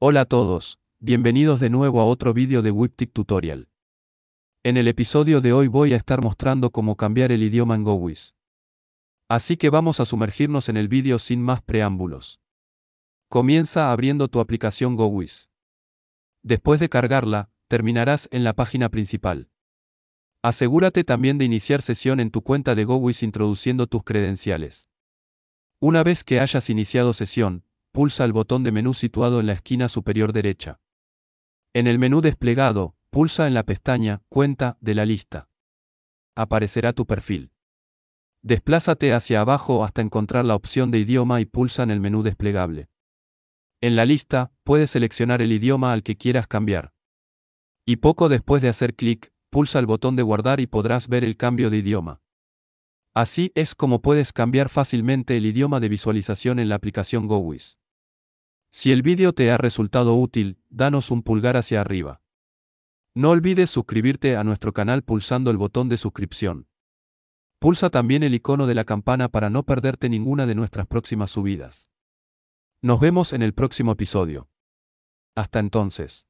Hola a todos, bienvenidos de nuevo a otro vídeo de WIPTIC Tutorial. En el episodio de hoy voy a estar mostrando cómo cambiar el idioma en GoWiz. Así que vamos a sumergirnos en el vídeo sin más preámbulos. Comienza abriendo tu aplicación GoWiz. Después de cargarla, terminarás en la página principal. Asegúrate también de iniciar sesión en tu cuenta de GoWiz introduciendo tus credenciales. Una vez que hayas iniciado sesión, pulsa el botón de menú situado en la esquina superior derecha. En el menú desplegado, pulsa en la pestaña Cuenta de la lista. Aparecerá tu perfil. Desplázate hacia abajo hasta encontrar la opción de idioma y pulsa en el menú desplegable. En la lista, puedes seleccionar el idioma al que quieras cambiar. Y poco después de hacer clic, pulsa el botón de guardar y podrás ver el cambio de idioma. Así es como puedes cambiar fácilmente el idioma de visualización en la aplicación Gowis. Si el vídeo te ha resultado útil, danos un pulgar hacia arriba. No olvides suscribirte a nuestro canal pulsando el botón de suscripción. Pulsa también el icono de la campana para no perderte ninguna de nuestras próximas subidas. Nos vemos en el próximo episodio. Hasta entonces.